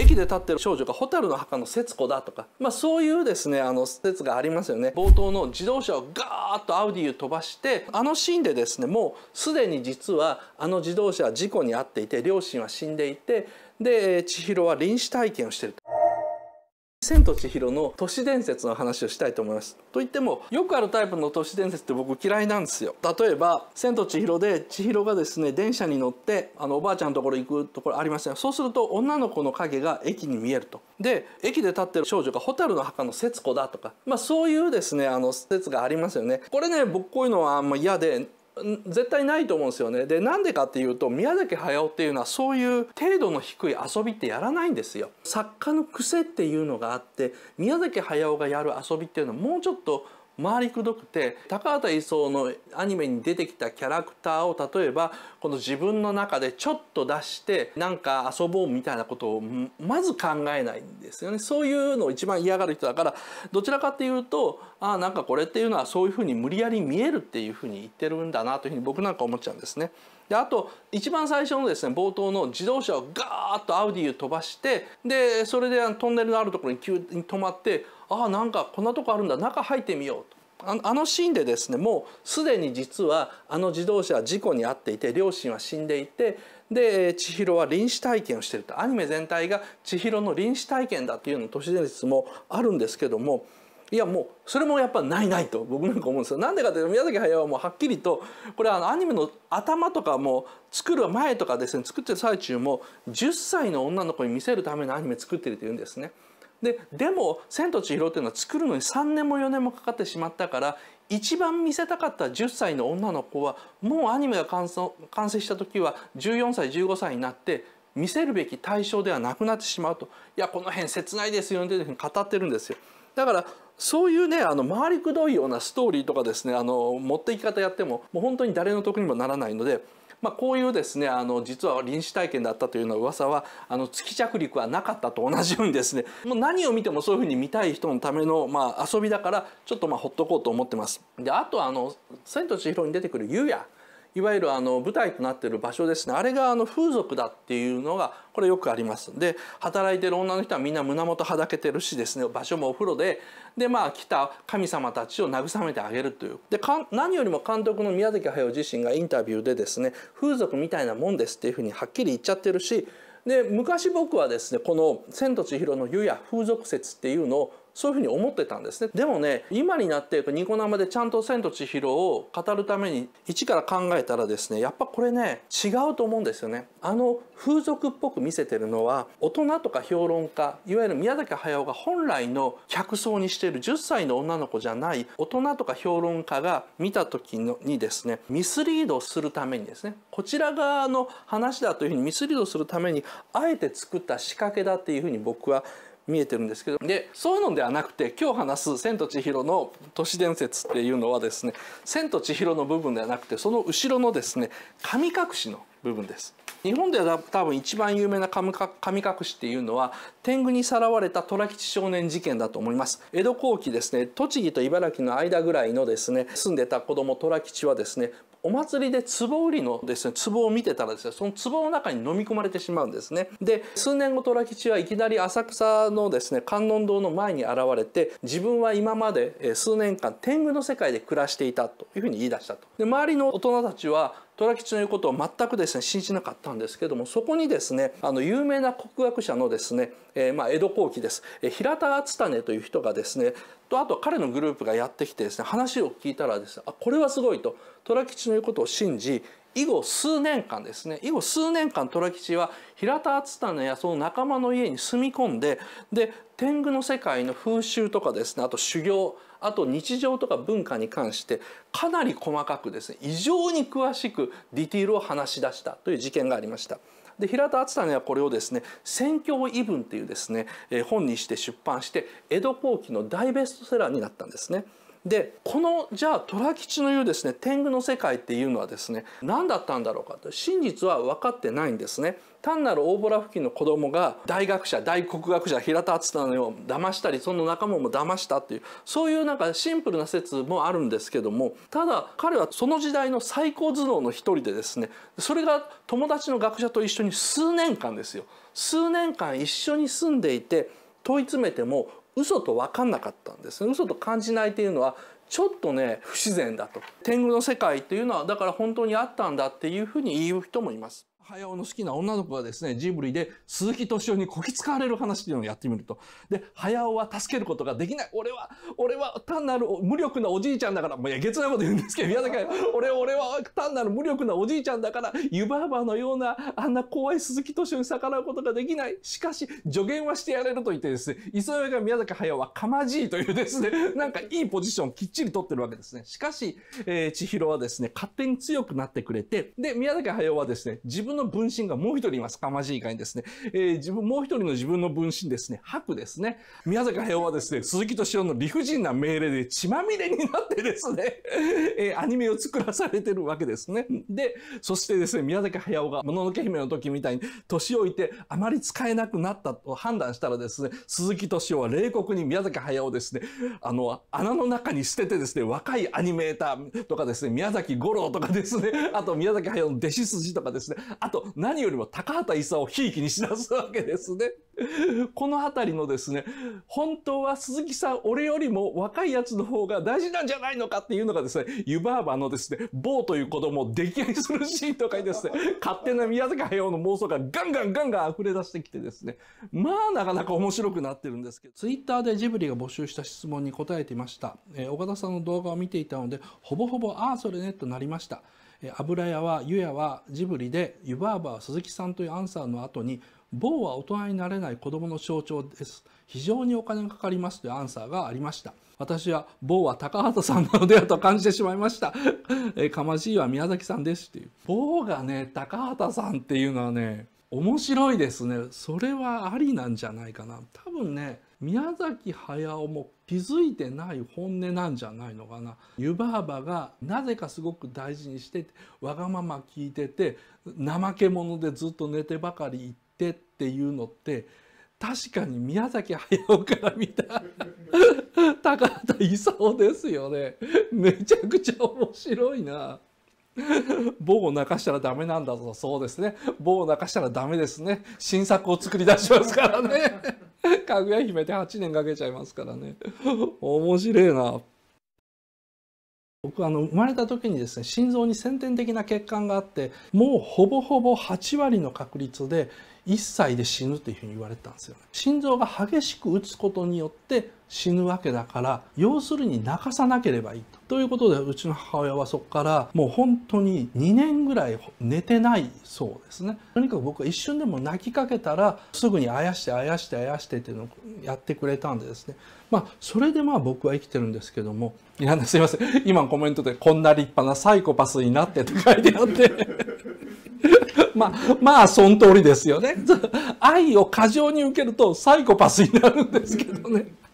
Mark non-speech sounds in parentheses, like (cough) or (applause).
駅で立ってる少女が蛍の墓の節子だとか、まあ、そういうですねあの説がありますよね冒頭の自動車をガーッとアウディを飛ばしてあのシーンでですねもうすでに実はあの自動車は事故に遭っていて両親は死んでいてで千尋は臨死体験をしてると。千と千尋の都市伝説の話をしたいと思います。と言ってもよくあるタイプの都市伝説って僕嫌いなんですよ。例えば千と千尋で千尋がですね電車に乗ってあのおばあちゃんのところ行くところありません、そうすると女の子の影が駅に見えると。で駅で立ってる少女が蛍の墓の節子だとかまあそういうですねあの説がありますよね。これね僕こういうのはあんま嫌で絶対ないと思うんですよね。でなんでかっていうと宮崎駿っていうのはそういう程度の低い遊びってやらないんですよ。作家の癖っていうのがあって宮崎駿がやる遊びっていうのはもうちょっと回りくどくて高畑勲のアニメに出てきたキャラクターを例えばこの自分の中でちょっと出してなんか遊ぼうみたいなことをまず考えないんですよねそういうのを一番嫌がる人だからどちらかっていうとああなんかこれっていうのはそういうふうに無理やり見えるっていうふうに言ってるんだなというふうに僕なんか思っちゃうんですね。であと一番最初のですね冒頭の自動車をガーッとアウディを飛ばしてでそれでトンネルのあるところに急に止まってああんかこんなとこあるんだ中入ってみようと。あのシーンでですねもうすでに実はあの自動車は事故に遭っていて両親は死んでいてで千尋は臨死体験をしているとアニメ全体が千尋の臨死体験だっていうの都市伝説もあるんですけどもいやもうそれもやっぱないないと僕なんか思うんですよ。なんでかというと宮崎駿はもうはっきりとこれあのアニメの頭とかも作る前とかですね作ってる最中も10歳の女の子に見せるためのアニメ作ってるというんですね。ででも「千と千尋」っていうのは作るのに3年も4年もかかってしまったから一番見せたかった10歳の女の子はもうアニメが完成した時は14歳15歳になって見せるべき対象ではなくなってしまうといやこの辺切ないですよねって語ってるんですよ。だからそういうねあの回りくどいようなストーリーとかですねあの持っていき方やってももう本当に誰の得にもならないので。まあ、こういうですねあの実は臨死体験だったというのう噂はあの月着陸はなかったと同じようにですねもう何を見てもそういうふうに見たい人のための、まあ、遊びだからちょっとまあほっとこうと思ってます。であとあの「千と千尋」に出てくる「ゆうや」いわゆるあの舞台となってる場所ですねあれがあの風俗だっていうのがこれよくありますで働いてる女の人はみんな胸元はだけてるしですね場所もお風呂ででまあ来た神様たちを慰めてあげるというで何よりも監督の宮崎駿自身がインタビューでですね風俗みたいなもんですっていうふうにはっきり言っちゃってるしで昔僕はですねこの「千と千尋の湯」や風俗説っていうのをそういうふうに思ってたんですねでもね今になってニコ生でちゃんと「千と千尋」を語るために一から考えたらですねやっぱこれね違うと思うんですよねあの風俗っぽく見せてるのは大人とか評論家いわゆる宮崎駿が本来の客層にしている10歳の女の子じゃない大人とか評論家が見た時にですねミスリードするためにですねこちら側の話だというふうにミスリードするためにあえて作った仕掛けだっていうふうに僕は見えてるんですけどでそういうのではなくて今日話す「千と千尋の都市伝説」っていうのはですね「千と千尋」の部分ではなくてその後ろのですね神隠しの部分です。日本では多分一番有名な神隠しっていうのは天狗にさらわれた虎吉少年事件だと思います江戸後期ですね栃木と茨城の間ぐらいのですね住んでた子供虎吉はですねお祭りで壺売りのですね壺を見てたらですねその壺の中に飲み込まれてしまうんですねで数年後虎吉はいきなり浅草のですね観音堂の前に現れて自分は今まで数年間天狗の世界で暮らしていたというふうに言い出したとで周りの大人たちは虎吉の言うことを全くですね信じなかったんですけどもそこにですねあの有名な国学者のですね、えー、まあ江戸後期です、えー、平田篤胤という人がですねとあと彼のグループがやってきてですね話を聞いたらですねあこれはすごいと虎吉の言うことを信じ以後数年間ですね以後数年間虎吉は平田篤胤やその仲間の家に住み込んでで天狗の世界の風習とかですねあと修行あと日常とか文化に関してかなり細かくですね異常に詳しくディティールを話し出したという事件がありました。で平田篤胤はこれをですね「宣教異文」っていうですねえ本にして出版して江戸後期の大ベストセラーになったんですね。でこのじゃあ虎吉の言うですね天狗の世界っていうのはですね何だったんだろうかと真実は分かってないんですね。単なる大洞付近の子供が大学者大国学者平田篤太を騙したりその仲間も騙したっていうそういうなんかシンプルな説もあるんですけどもただ彼はその時代の最高頭脳の一人でですねそれが友達の学者と一緒に数年間ですよ数年間一緒に住んでいて問い詰めても嘘と分かんなかったんです嘘と感じないというのはちょっとね不自然だと天狗の世界っていうのはだから本当にあったんだっていうふうに言う人もいます。駿の好きな女の子がですね、ジブリで鈴木敏夫にこき使われる話っていうのをやってみると。で、駿は助けることができない。俺は、俺は単なる無力なおじいちゃんだから、もうやげつないこと言うんですけど、宮崎駿、俺、俺は単なる無力なおじいちゃんだから、湯婆婆のような、あんな怖い鈴木敏夫に逆らうことができない。しかし、助言はしてやれると言ってですね、磯上が宮崎駿はかまじいというですね、なんかいいポジションきっちり取ってるわけですね。しかし、えー、千尋はですね、勝手に強くなってくれて、で、宮崎駿はですね、自分の分身がもう一人います。かまじいかにですね。えー、自分、もう一人の自分の分身ですね。白ですね。宮坂平はですね、鈴木敏夫の理不尽な命令で血まみれになってですね、えー、アニメを作らされてるわけですね。で、そしてですね、宮崎駿がもののけ姫の時みたいに年老いてあまり使えなくなったと判断したらですね、鈴木敏夫は冷酷に宮崎駿をですね、あの、穴の中に捨ててですね、若いアニメーターとかですね、宮崎五郎とかですね、あと宮崎駿の弟子筋とかですね、あと、何よりも高畑勲をひいきにしだすわけですね。この辺りのですね、本当は鈴木さん、俺よりも若いやつの方が大事なんじゃないのかっていうのがですね、湯婆婆のですね、某という子供を溺愛するシーンとかにですね、勝手な宮崎駿の妄想がガンガンガンガン溢れ出してきてですね、まあなかなか面白くなってるんですけど、ツイッターでジブリが募集した質問に答えていました。えー、岡田さんの動画を見ていたので、ほぼほぼああ、それね、となりました。油屋は湯屋はジブリで湯婆婆は鈴木さんというアンサーの後に某は大人になれない子供の象徴です非常にお金がかかりますというアンサーがありました私は某は高畑さんなのではと感じてしまいました (laughs) えかましいは宮崎さんですっていう某がね高畑さんっていうのはね面白いですねそれはありなんじゃないかな多分ね宮崎駿も気づいてない本音なんじゃないのかな湯婆婆がなぜかすごく大事にしてわがまま聞いてて怠け者でずっと寝てばかり行ってっていうのって確かに宮崎駿から見た (laughs) 高畑勲ですよねめちゃくちゃ面白いな。棒 (laughs) を泣かしたらダメなんだぞ。そうですね。棒を泣かしたらダメですね。新作を作り出しますからね。(laughs) かぐや姫で8年かけちゃいますからね。面白いな。僕あの生まれた時にですね心臓に先天的な血管があってもうほぼほぼ8割の確率で1歳で死ぬていうふうに言われたんですよ、ね、心臓が激しく打つことによって死ぬわけだから要するに泣かさなければいいと。ということでうちの母親はそこからもう本当に2年ぐらい寝てないそうですね。とにかく僕は一瞬でも泣きかけたらすぐにあやしてあやしてあやしてっていうのをやってくれたんでですね。まあそれでまあ僕は生きてるんですけどもいやすいません今コメントでこんな立派なサイコパスになってって書いてあってまあ、まあ、その通りですよね。(laughs) 愛を過剰に受けるとサイコパスになるんですけどね。